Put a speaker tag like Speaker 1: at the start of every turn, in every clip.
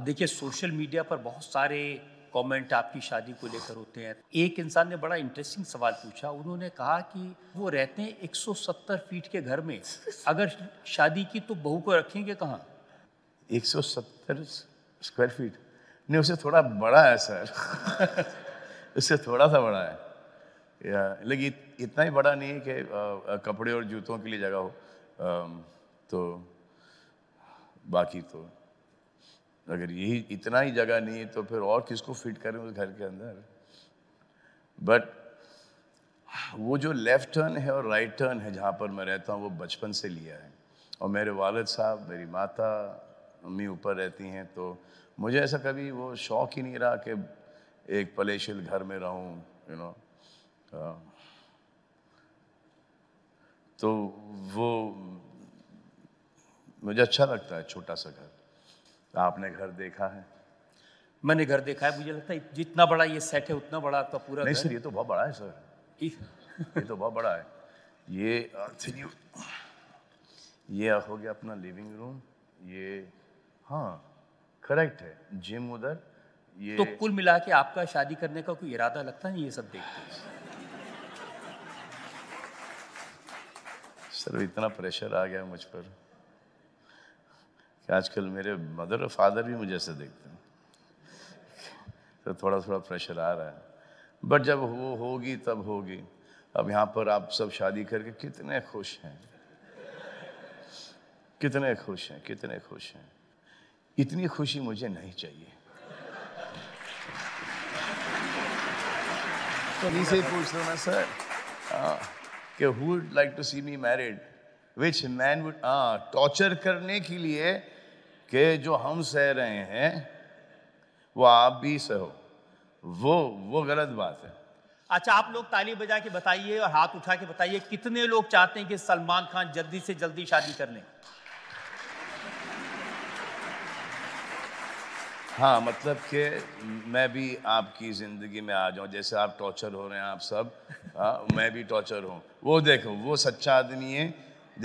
Speaker 1: अब देखिए social media पर बहुत सारे कमेंट आपकी शादी को लेकर होते हैं एक इंसान ने बड़ा इंटरेस्टिंग सवाल पूछा उन्होंने कहा कि वो रहते हैं 170 फीट के घर में अगर शादी की तो बहू को रखेंगे कहाँ
Speaker 2: 170 स्क्वायर फीट नहीं उसे थोड़ा बड़ा है सर उससे थोड़ा सा बड़ा है या लेकिन इतना ही बड़ा नहीं है कि कपड़े और जूतों के लिए जगह हो आ, तो बाकी तो अगर यही इतना ही जगह नहीं है तो फिर और किसको फिट करें उस घर के अंदर बट वो जो लेफ्ट टर्न है और राइट टर्न है जहाँ पर मैं रहता हूँ वो बचपन से लिया है और मेरे वालद साहब मेरी माता मम्मी ऊपर रहती हैं तो मुझे ऐसा कभी वो शौक़ ही नहीं रहा कि एक पलेशल घर में रहूँ यू नो हाँ। तो वो मुझे अच्छा लगता है छोटा सा घर आपने घर देखा
Speaker 1: है मैंने घर देखा है मुझे लगता है जितना बड़ा ये सेट है उतना बड़ा आपका पूरा नहीं सर ये तो बहुत बड़ा है सर ये तो बहुत बड़ा है ये
Speaker 2: ये हो गया अपना लिविंग रूम ये हाँ करेक्ट
Speaker 1: है जिम उधर ये तो कुल मिला के आपका शादी करने का कोई इरादा लगता नहीं ये सब देखते
Speaker 2: सर इतना प्रेशर आ गया मुझ पर कि आजकल मेरे मदर और फादर भी मुझे ऐसे देखते हैं तो थोड़ा थोड़ा प्रेशर आ रहा है बट जब वो होगी तब होगी अब यहाँ पर आप सब शादी करके कितने खुश हैं कितने खुश हैं कितने खुश हैं इतनी खुशी मुझे नहीं चाहिए से पूछ लो ना सर हाँ, कि who like to see me married which man would torture करने के लिए कि जो हम सह रहे हैं वो आप भी सहो वो वो गलत बात है
Speaker 1: अच्छा आप लोग ताली बजा के बताइए और हाथ उठा के बताइए कितने लोग चाहते हैं कि सलमान खान जल्दी से जल्दी शादी कर लें
Speaker 2: हाँ मतलब कि मैं भी आपकी ज़िंदगी में आ जाऊँ जैसे आप टॉर्चर हो रहे हैं आप सब हाँ मैं भी टॉर्चर हूँ वो देखो वो सच्चा आदमी है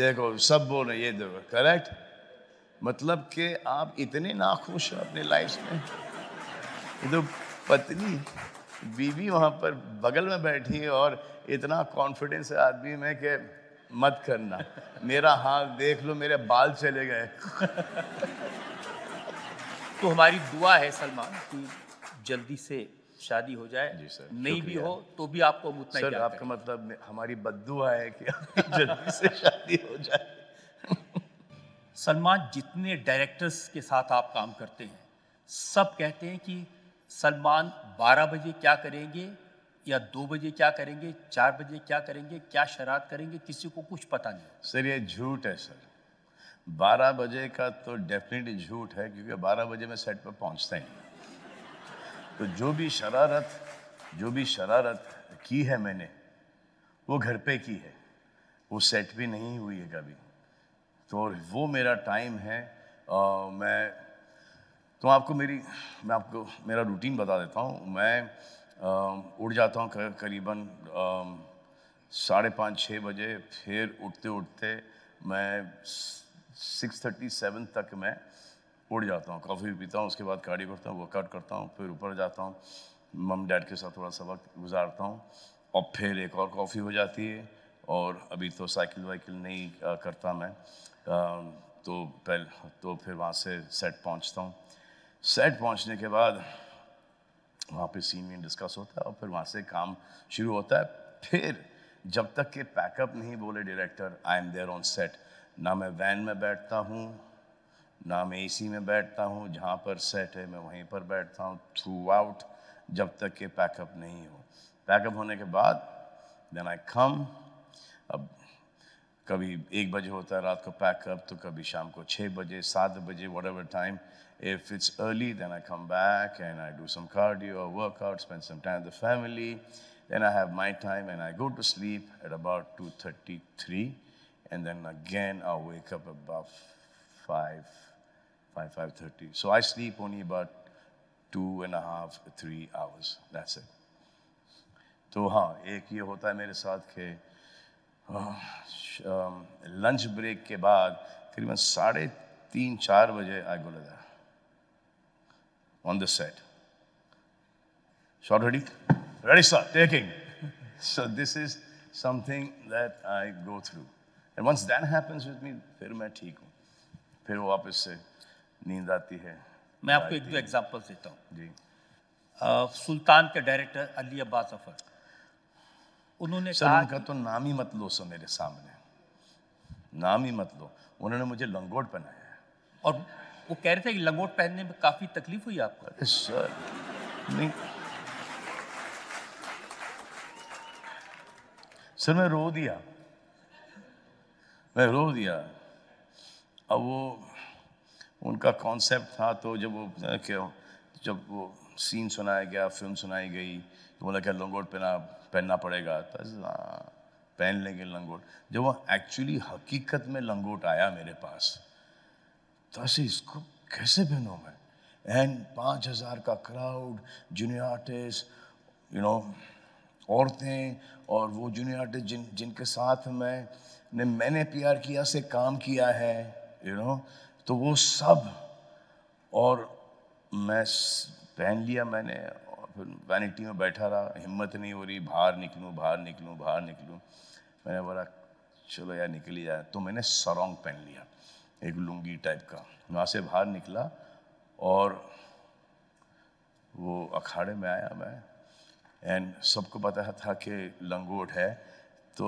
Speaker 2: देखो सब बोल रहे ये देखो करेक्ट मतलब कि आप इतने नाखुश हो अपने लाइफ में ये तो पत्नी बीवी वहाँ पर बगल में बैठी है और इतना कॉन्फिडेंस है आदमी में कि मत करना मेरा
Speaker 1: हाथ देख लो मेरे बाल चले गए तो हमारी दुआ है सलमान कि जल्दी से शादी हो जाए जी सर नहीं भी हो तो भी आपको सर आपका मतलब हमारी बद दुआ है कि जल्दी से शादी हो जाए सलमान जितने डायरेक्टर्स के साथ आप काम करते हैं सब कहते हैं कि सलमान 12 बजे क्या करेंगे या दो बजे क्या करेंगे चार बजे क्या करेंगे क्या शरारत करेंगे किसी को कुछ पता नहीं
Speaker 2: सर ये झूठ है सर 12 बजे का तो डेफिनेटली झूठ है क्योंकि 12 बजे में सेट पर पहुँचते ही तो जो भी शरारत जो भी शरारत की है मैंने वो घर पे की है वो सेट भी नहीं हुई है कभी तो वो मेरा टाइम है आ, मैं तो आपको मेरी मैं आपको मेरा रूटीन बता देता हूँ मैं आ, उड़ जाता हूँ कर, करीबन साढ़े पाँच छः बजे फिर उठते उठते मैं सिक्स थर्टी सेवन तक मैं उड़ जाता हूँ कॉफ़ी पीता हूँ उसके बाद गाड़ी करता हूँ वर्कआउट करता हूँ फिर ऊपर जाता हूँ मम डैड के साथ थोड़ा सा वक्त गुजारता हूँ और फिर एक और कॉफ़ी हो जाती है और अभी तो साइकिल वाइकिल नहीं आ, करता मैं आ, तो पहल तो फिर वहाँ से सेट पहुँचता हूँ सेट पहुँचने के बाद वहाँ पे सीन में डिस्कस होता है और फिर वहाँ से काम शुरू होता है फिर जब तक के पैकअप नहीं बोले director I am there on set ना मैं वैन में बैठता हूँ ना मैं एसी में बैठता हूँ जहाँ पर सेट है मैं वहीं पर बैठता हूँ थ्रू आउट जब तक के पैकअप नहीं हो पैकअप होने के बाद देन आई कम अब कभी एक बजे होता है रात को पैकअप तो कभी शाम को छः बजे सात बजे whatever time if it's early then I come back and I do some cardio workout spend some time the family then I have my time and I go to sleep at about two thirty three and then again I wake up five five five thirty so I sleep only about two and half three hours that's it तो हाँ एक ये होता है मेरे साथ के lunch break के बाद करीबन साढ़े तीन चार बजे आई गो लगा on the set shot ready ready sir taking so this is something that I go through and once that happens with me फिर मैं ठीक हूँ फिर वो वापस से नींद आती है
Speaker 1: मैं आपको एक दो एग्जाम्पल्स देता हूँ जी सुल्तान के डायरेक्टर अली अब्बास अफर
Speaker 2: उन्होंने कहा उनका तो नाम ही मत लो सर मेरे सामने नाम
Speaker 1: ही मत लो उन्होंने मुझे लंगोट पहनाया और वो कह रहे थे कि लंगोट पहनने में काफ़ी तकलीफ हुई
Speaker 2: आपको सर नहीं सर मैं रो दिया मैं रो दिया अब वो उनका कॉन्सेप्ट था तो जब वो क्या जब वो सीन सुनाया गया फिल्म सुनाई गई तो बोला क्या लंगोट पहना पहनना पड़ेगा तो हाँ, पहन लेंगे लंगोट जब वो एक्चुअली हकीकत में लंगोट आया मेरे पास तो ऐसे इसको कैसे पहनूँ मैं एंड पाँच हज़ार का crowd junior artist you know औरतें और वो जूनियर आर्टिस्ट जिन जिनके साथ मैं ने मैंने प्यार किया से काम किया है यू you नो know, तो वो सब और मैं पहन लिया मैंने और फिर वैनिटी में बैठा रहा हिम्मत नहीं हो रही बाहर निकलूँ बाहर निकलूँ बाहर निकलूँ मैंने बोला चलो यार निकल जाए तो मैंने सरोंग पहन लिया एक लुंगी टाइप का वहाँ से बाहर निकला और वो अखाड़े में आया मैं एंड सबको पता था कि लंगोट है तो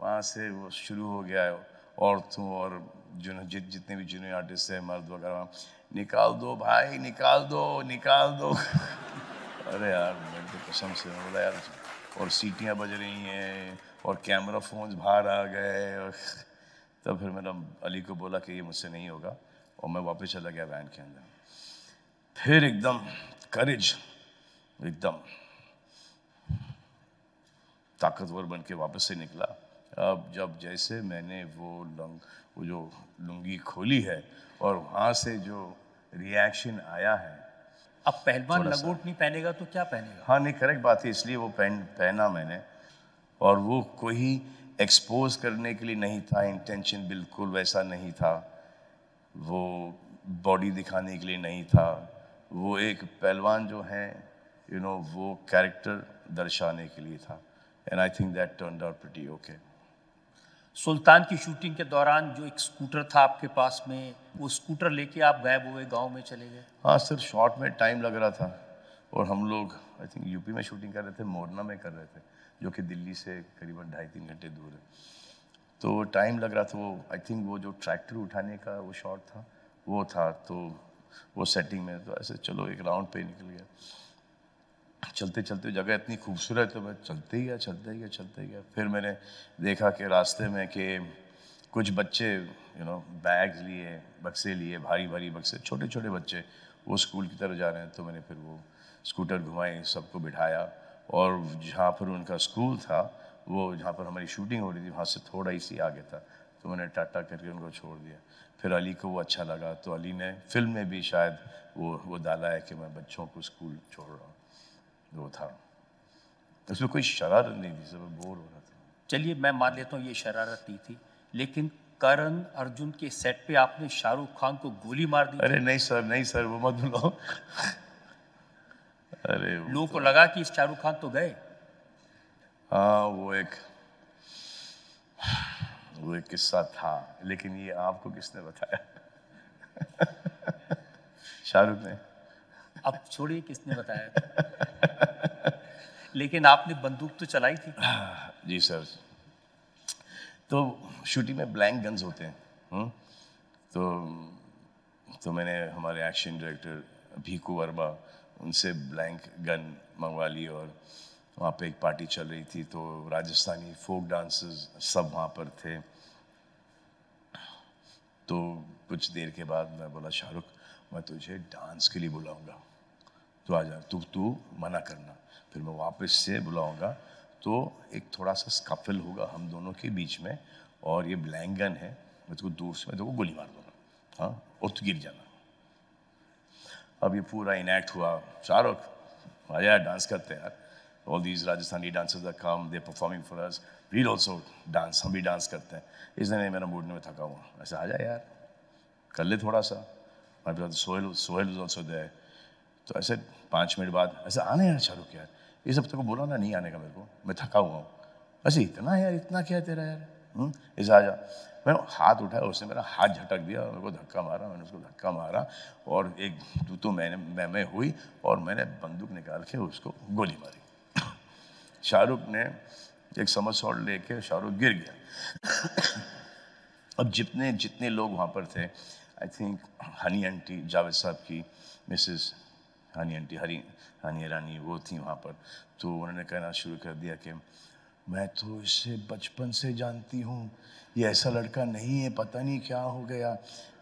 Speaker 2: वहाँ से वो शुरू हो गया औरतों और जो जित जितने भी जूनियर आर्टिस्ट हैं मर्द वगैरह निकाल दो भाई निकाल दो निकाल दो अरे यार मैं तो कसम से बोला यार और सीटियाँ बज रही हैं और कैमरा फोन्स बाहर आ गए और तब फिर मैंने अली को बोला कि ये मुझसे नहीं होगा और मैं वापस चला गया वैन के अंदर फिर एकदम करेज एकदम ताकतवर बन के वापस से निकला अब जब जैसे मैंने वो लंग वो जो लुंगी खोली है और वहाँ से जो रिएक्शन आया है अब पहलवान लगोट
Speaker 1: नहीं पहनेगा तो क्या पहनेगा
Speaker 2: हाँ नहीं करेक्ट बात है इसलिए वो पहन पहना मैंने और वो कोई एक्सपोज करने के लिए नहीं था इंटेंशन बिल्कुल वैसा नहीं था वो बॉडी दिखाने के लिए नहीं था वो एक पहलवान जो है यू you नो know, वो कैरेक्टर दर्शाने के लिए था and I think that turn out pretty okay
Speaker 1: Sultan की शूटिंग के दौरान जो एक स्कूटर था आपके पास में वो स्कूटर लेके आप गायब हुए गांव में चले गए
Speaker 2: हाँ सर शॉर्ट में टाइम लग रहा था और हम लोग आई थिंक यूपी में शूटिंग कर रहे थे मोरना में कर रहे थे जो कि दिल्ली से करीबन ढाई तीन घंटे दूर है तो टाइम लग रहा था वो आई थिंक वो जो ट्रैक्टर उठाने का वो शॉट था वो था तो वो सेटिंग में तो ऐसे चलो एक राउंड पे निकल गया चलते चलते जगह इतनी खूबसूरत तो मैं चलते ही गया चलते ही गया चलते ही गया फिर मैंने देखा कि रास्ते में कि कुछ बच्चे यू नो बैग्स लिए बक्से लिए भारी भारी बक्से छोटे छोटे बच्चे वो स्कूल की तरफ जा रहे हैं तो मैंने फिर वो स्कूटर घुमाए सबको बिठाया और जहाँ पर उनका स्कूल था वो जहाँ पर हमारी शूटिंग हो रही थी वहाँ से थोड़ा ही सी आगे था तो मैंने टाटा करके उनको छोड़ दिया फिर अली को वो अच्छा लगा तो अली ने फिल्म में भी शायद वो वो
Speaker 1: डाला है कि मैं बच्चों को स्कूल छोड़ रहा हूँ वो था उसमें कोई शरारत नहीं थी सब बोर हो रहा था चलिए मैं मान लेता हूँ ये शरारत नहीं थी लेकिन करण अर्जुन के सेट पे आपने शाहरुख खान को गोली मार दी अरे नहीं
Speaker 2: सर नहीं सर वो मत बोलो अरे लोगों को तो-
Speaker 1: लगा कि शाहरुख खान तो गए
Speaker 2: हाँ वो एक वो एक किस्सा था लेकिन ये आपको किसने बताया शाहरुख ने
Speaker 1: अब छोड़िए किसने बताया लेकिन आपने बंदूक तो चलाई थी हाँ, जी सर तो
Speaker 2: शूटिंग में ब्लैंक गन्स होते हैं हुँ? हम्म। तो तो मैंने हमारे एक्शन डायरेक्टर भीकू वर्मा उनसे ब्लैंक गन मंगवा ली और वहाँ पे एक पार्टी चल रही थी तो राजस्थानी फोक डांसर्स सब वहाँ पर थे तो कुछ देर के बाद मैं बोला शाहरुख मैं तुझे डांस के लिए बुलाऊंगा तो आ जा तू तो, तू तो मना करना फिर मैं वापस से बुलाऊंगा तो एक थोड़ा सा स्कफल होगा हम दोनों के बीच में और ये ब्लैंक गन है मैं तुझको दूर से मैं तुमको गोली मार दूंगा हाँ और तू गिर जाना अब ये पूरा इनैक्ट हुआ शाहरुख आया डांस करते यार all these Rajasthani dancers are come they performing for us we also dance हम भी डांस करते हैं इस नहीं मेरा मूड में थका हुआ ऐसा अच्छा, आ जाए यार कर ले थोड़ा सा Sohail Sohail is also there तो ऐसे पाँच मिनट बाद ऐसे आने यार शाहरुख यार सब हफ्ते को बोला ना नहीं आने का मेरे को मैं थका हुआ हूँ बस इतना यार इतना क्या है तेरा यार ऐसा हम्म, आ जा मैं हाथ उठाया उसने मेरा हाथ झटक दिया मेरे को धक्का मारा मैंने उसको धक्का मारा और एक तू तो मैंने मैं मैं हुई और मैंने बंदूक निकाल के उसको गोली मारी शाहरुख ने एक समझ समरसॉट लेके शाहरुख गिर गया अब जितने जितने लोग वहाँ पर थे I think honey aunty Javed साहब की मिसेस हानी आंटी हरी हानी रानी वो थी वहाँ पर तो उन्होंने कहना शुरू कर दिया कि मैं तो इसे बचपन से जानती हूँ ये ऐसा लड़का नहीं है पता नहीं क्या हो गया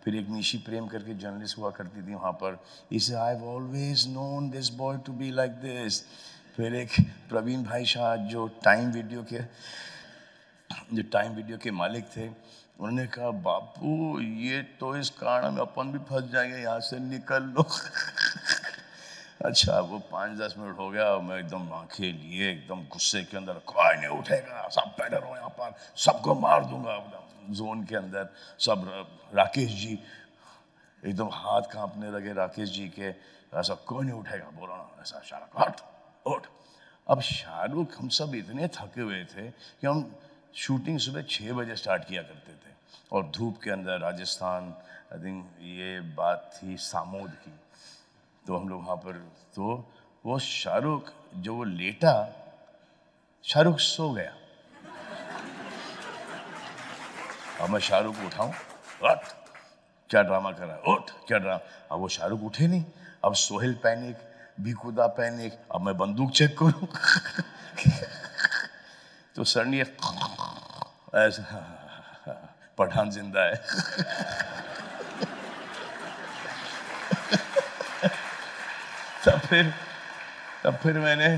Speaker 2: फिर एक निशी प्रेम करके जर्नलिस्ट हुआ करती थी वहाँ पर इसे I have always known this boy to be like this फिर एक प्रवीण भाई शाह जो टाइम वीडियो के जो टाइम वीडियो के मालिक थे उन्होंने कहा बापू ये तो इस कारण में अपन भी फंस जाएंगे यहाँ से निकल लो अच्छा वो पाँच दस मिनट हो गया मैं एकदम आँखें लिए एकदम गुस्से के अंदर कोई नहीं उठेगा सब बैठे हो यहाँ पर सबको मार दूंगा एकदम जोन के अंदर सब राकेश जी एकदम हाथ कांपने लगे राकेश जी के ऐसा कोई नहीं उठेगा बोलो ना ऐसा शाहरुख उठ उठ अब शाहरुख हम सब इतने थके हुए थे कि हम शूटिंग सुबह छः बजे स्टार्ट किया करते थे और धूप के अंदर राजस्थान आई थिंक ये बात थी सामोद की तो हम लोग वहाँ पर तो वो शाहरुख जो वो लेटा शाहरुख सो गया अब मैं शाहरुख को उठाऊँ उठ क्या ड्रामा कर रहा है उठ क्या ड्रामा अब वो शाहरुख उठे नहीं अब सोहेल पैनिक भीकुदा पैनिक अब मैं बंदूक चेक करूं तो सर ने ऐसा पठान जिंदा है फिर तब फिर मैंने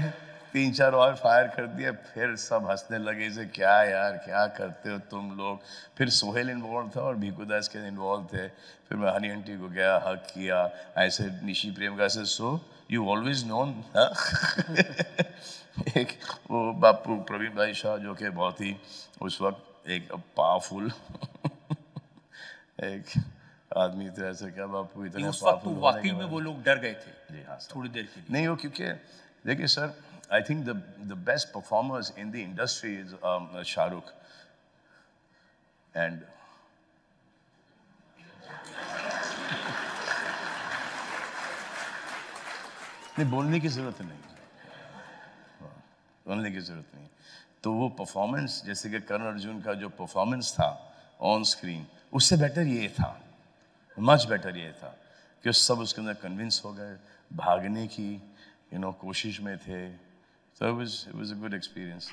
Speaker 2: तीन चार और फायर कर दिए फिर सब हंसने लगे इसे क्या यार क्या करते हो तुम लोग फिर सोहेल इन्वॉल्व था और दास के इन्वॉल्व थे फिर मैं हनी आंटी को गया हक किया ऐसे निशी प्रेम का ऐसे सो यू ऑलवेज नोन एक वो बापू प्रवीण भाई शाह जो कि बहुत ही उस वक्त एक पावरफुल एक आदमी तो ऐसे क्या बापू इतने उस वक्त वाकई
Speaker 1: में वो लोग डर गए थे जी हाँ थोड़ी देर के लिए
Speaker 2: नहीं वो क्योंकि देखिए sir I think the the best performers in the industry is Shahrukh and नहीं बोलने की ज़रूरत नहीं हाँ, बोलने की ज़रूरत नहीं तो वो परफॉर्मेंस जैसे कि करण अर्जुन का जो परफॉर्मेंस था ऑन स्क्रीन उससे बेटर ये था मच बेटर ये था कि सब उसके अंदर कन्विंस हो गए भागने की यू you नो know, कोशिश में थे so it was it was a good experience